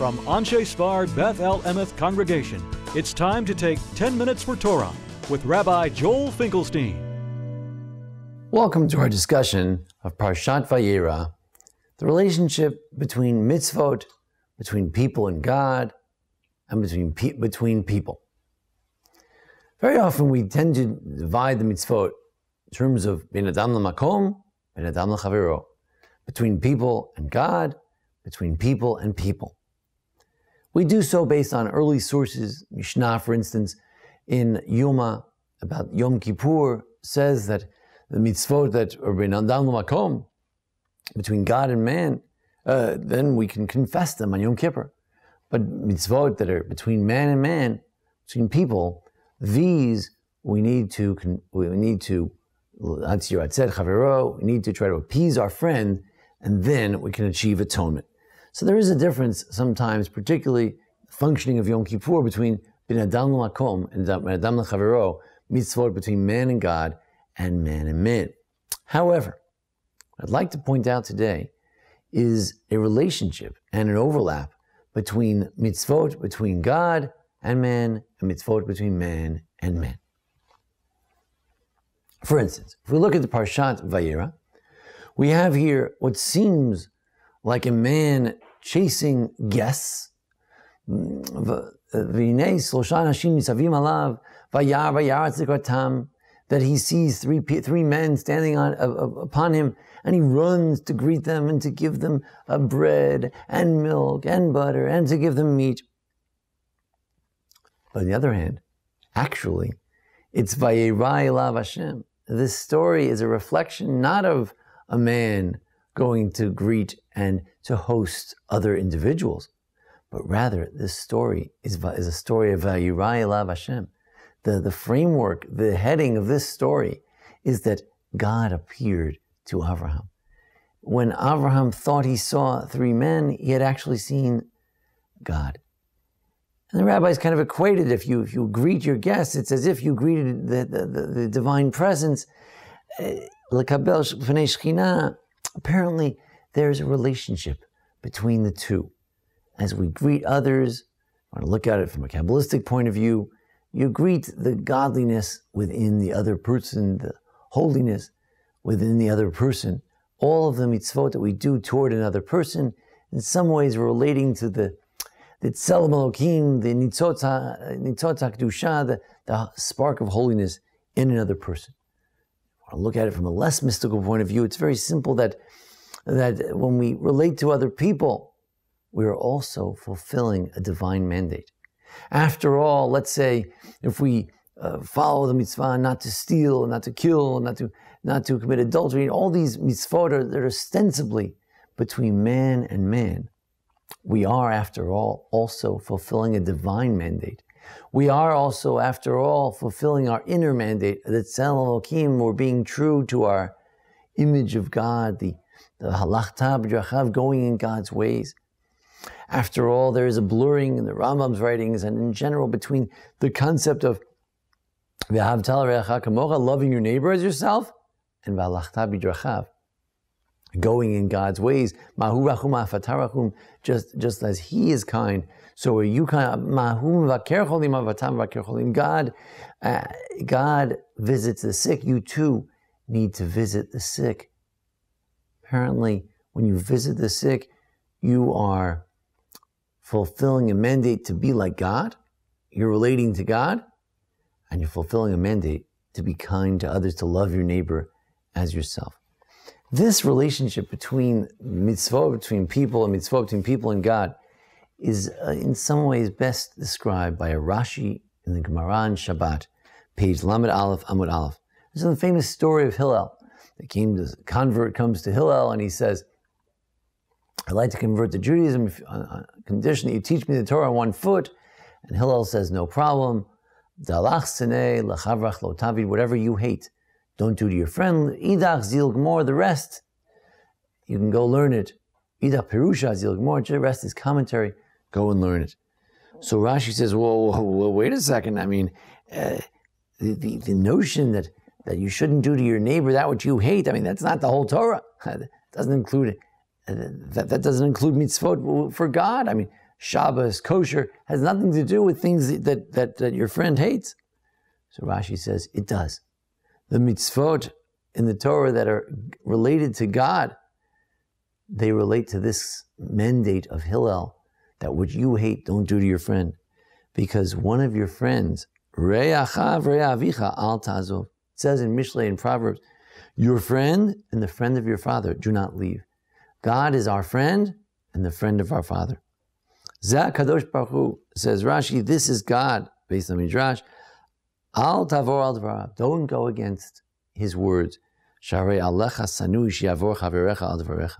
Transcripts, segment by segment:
from Anshe Svar Beth El Emeth Congregation. It's time to take 10 minutes for Torah with Rabbi Joel Finkelstein. Welcome to our discussion of Parshat Vayera, the relationship between mitzvot, between people and God, and between, pe- between people. Very often we tend to divide the mitzvot in terms of bin adam l'Makom bin adam lechaviro, between people and God, between people and people. We do so based on early sources. Mishnah, for instance, in Yoma about Yom Kippur says that the mitzvot that are between God and man, uh, then we can confess them on Yom Kippur. But mitzvot that are between man and man, between people, these we need to we need to we need to try to appease our friend, and then we can achieve atonement. So there is a difference sometimes, particularly functioning of Yom Kippur between bin adam and bin adam mitzvot between man and God and man and man. However, I'd like to point out today is a relationship and an overlap between mitzvot between God and man and mitzvot between man and man. For instance, if we look at the Parshat Vayera, we have here what seems like a man chasing guests. That he sees three, three men standing on, uh, upon him, and he runs to greet them and to give them a bread and milk and butter and to give them meat. But on the other hand, actually, it's Vayerai Lav Hashem. This story is a reflection not of a man going to greet and to host other individuals. But rather, this story is, is a story of Vayirai L'Av Hashem. The, the framework, the heading of this story is that God appeared to Abraham. When Abraham thought he saw three men, he had actually seen God. And the rabbis kind of equated if you, if you greet your guests, it's as if you greeted the, the, the, the divine presence. Eh, Apparently, there's a relationship between the two. As we greet others, I look at it from a Kabbalistic point of view, you greet the godliness within the other person, the holiness within the other person. All of the mitzvot that we do toward another person, in some ways relating to the the tzelem elokim, the nitzotah, nitzotah kedusha the, the spark of holiness in another person look at it from a less mystical point of view, it's very simple that, that when we relate to other people, we are also fulfilling a divine mandate. After all, let's say if we uh, follow the mitzvah not to steal, not to kill, not to, not to commit adultery, all these mitzvot are, that are ostensibly between man and man, we are, after all, also fulfilling a divine mandate we are also, after all, fulfilling our inner mandate that Tzel Elohim, we're being true to our image of God, the, the halachta b'drachav, going in God's ways. After all, there is a blurring in the Rambam's writings and in general between the concept of loving your neighbor as yourself and v'halachta b'drachav, going in God's ways. Mahu rachum just just as He is kind, so are you kind. Mahu vakercholim vakercholim. God, uh, God visits the sick. You too need to visit the sick. Apparently, when you visit the sick, you are fulfilling a mandate to be like God. You're relating to God, and you're fulfilling a mandate to be kind to others, to love your neighbor as yourself. This relationship between mitzvah, between people, and mitzvah, between people and God, is uh, in some ways best described by a Rashi in the Gemara on Shabbat, page Lamed Aleph, Amud Aleph. This is the famous story of Hillel. The came to, convert comes to Hillel and he says, I'd like to convert to Judaism if, on, on condition that you teach me the Torah on one foot. And Hillel says, No problem. Dalach sine, lachavrach lotavid, whatever you hate. Don't do to your friend. Idach zil gmor, the rest. You can go learn it. Idach pirusha zil gmor, the rest is commentary. Go and learn it. So Rashi says, well, well, wait a second. I mean, uh, the, the, the, notion that, that you shouldn't do to your neighbor that which you hate, I mean, that's not the whole Torah. it doesn't include, uh, that, that doesn't include mitzvot for God. I mean, Shabbos, kosher, has nothing to do with things that, that, that your friend hates. So Rashi says, it does the mitzvot in the Torah that are related to God, they relate to this mandate of Hillel that what you hate, don't do to your friend. Because one of your friends, says in Mishle and Proverbs, your friend and the friend of your father do not leave. God is our friend and the friend of our father. Zakadosh Baruch Hu, says Rashi, this is God, based on Midrash, Al tavor al dvarav. Don't go against his words. Sharei alecha sanuish yavor chavirecha al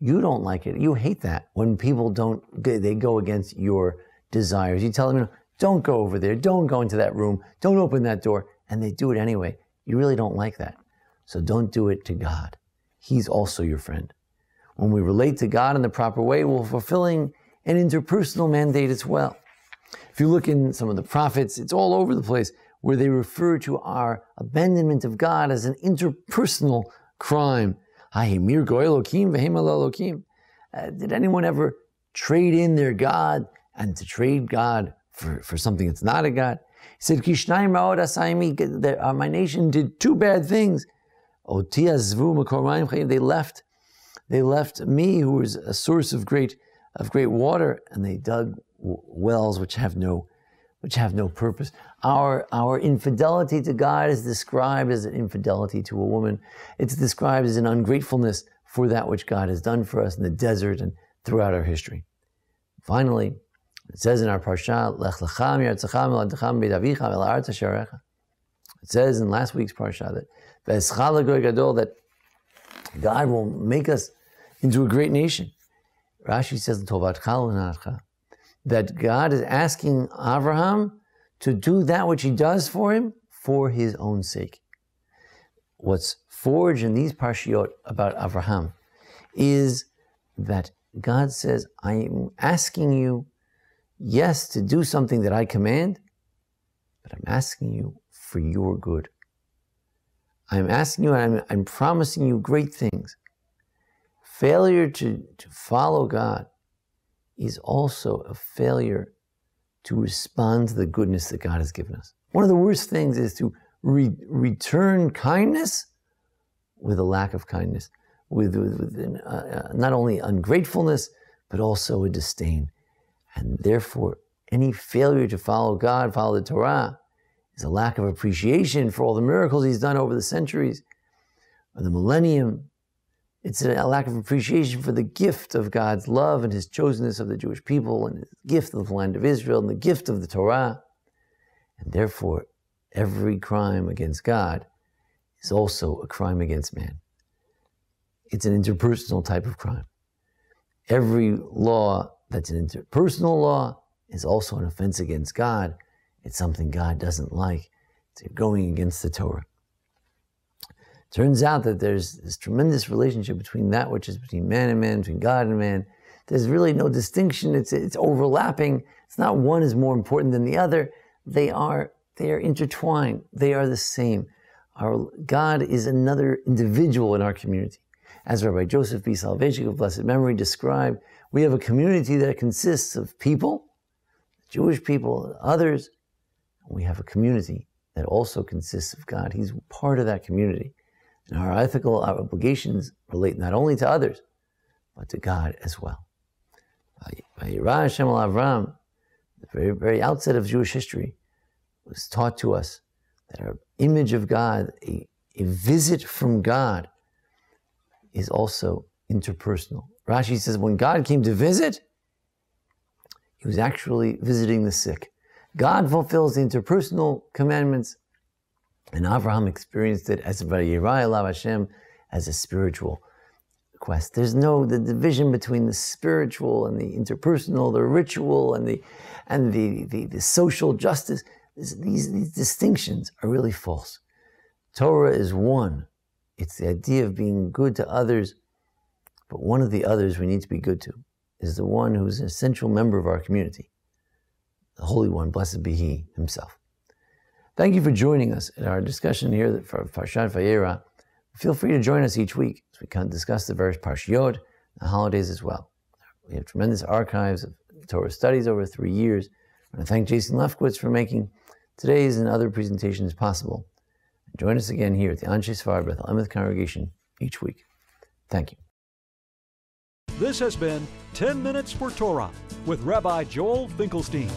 You don't like it. You hate that when people don't. They go against your desires. You tell them, don't go over there. Don't go into that room. Don't open that door. And they do it anyway. You really don't like that. So don't do it to God. He's also your friend. When we relate to God in the proper way, we're fulfilling an interpersonal mandate as well. If you look in some of the prophets, it's all over the place where they refer to our abandonment of God as an interpersonal crime. Ahimir goy Elohim, uh, Did anyone ever trade in their God and to trade God for, for something that's not a God? He said, Kishnaim Ra'od uh, my nation did two bad things. They left, they left me, who was a source of great, of great water, and they dug wells which have no which have no purpose. Our, our infidelity to God is described as an infidelity to a woman. It's described as an ungratefulness for that which God has done for us in the desert and throughout our history. Finally, it says in our parsha, Lech el It says in last week's parsha that gadol that God will make us into a great nation. Rashi says, Tovat that God is asking Abraham to do that which he does for him for his own sake. What's forged in these parshiot about Abraham is that God says, I am asking you, yes, to do something that I command, but I'm asking you for your good. I'm asking you and I'm, I'm promising you great things. Failure to, to follow God is also a failure to respond to the goodness that God has given us. One of the worst things is to re- return kindness with a lack of kindness, with, with, with an, uh, uh, not only ungratefulness, but also a disdain. And therefore, any failure to follow God, follow the Torah, is a lack of appreciation for all the miracles He's done over the centuries, or the millennium, it's a lack of appreciation for the gift of God's love and his chosenness of the Jewish people and the gift of the land of Israel and the gift of the Torah. And therefore, every crime against God is also a crime against man. It's an interpersonal type of crime. Every law that's an interpersonal law is also an offense against God. It's something God doesn't like. It's going against the Torah. Turns out that there's this tremendous relationship between that which is between man and man, between God and man. There's really no distinction. It's, it's overlapping. It's not one is more important than the other. They are, they are intertwined. They are the same. Our God is another individual in our community. As Rabbi Joseph B. Salvechik of blessed memory described, we have a community that consists of people, Jewish people, others. We have a community that also consists of God. He's part of that community. And our ethical our obligations relate not only to others, but to God as well. By Hashem al Avram, the very, very outset of Jewish history, was taught to us that our image of God, a, a visit from God, is also interpersonal. Rashi says when God came to visit, he was actually visiting the sick. God fulfills the interpersonal commandments and Avraham experienced it as Hashem, as a spiritual quest. There's no the division between the spiritual and the interpersonal, the ritual and the and the the, the social justice. These, these these distinctions are really false. Torah is one. It's the idea of being good to others, but one of the others we need to be good to is the one who's an essential member of our community, the Holy One, blessed be He Himself. Thank you for joining us in our discussion here for Parshat Vayera. Feel free to join us each week as we can discuss the various Parshiot, the holidays as well. We have tremendous archives of Torah studies over three years. I want to thank Jason Lefkowitz for making today's and other presentations possible. Join us again here at the Anshe Svar Beth Lemeth congregation each week. Thank you. This has been 10 Minutes for Torah with Rabbi Joel Finkelstein.